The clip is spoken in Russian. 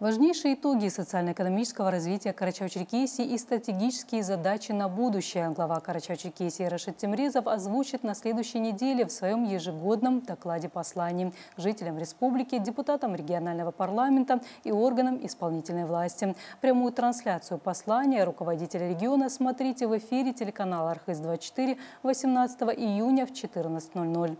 Важнейшие итоги социально-экономического развития Карачао-Черкесии и стратегические задачи на будущее глава Карачао-Черкесии Рашид Темрезов озвучит на следующей неделе в своем ежегодном докладе-послании жителям республики, депутатам регионального парламента и органам исполнительной власти. Прямую трансляцию послания руководителя региона смотрите в эфире телеканала «Архиз-24» 18 июня в 14.00.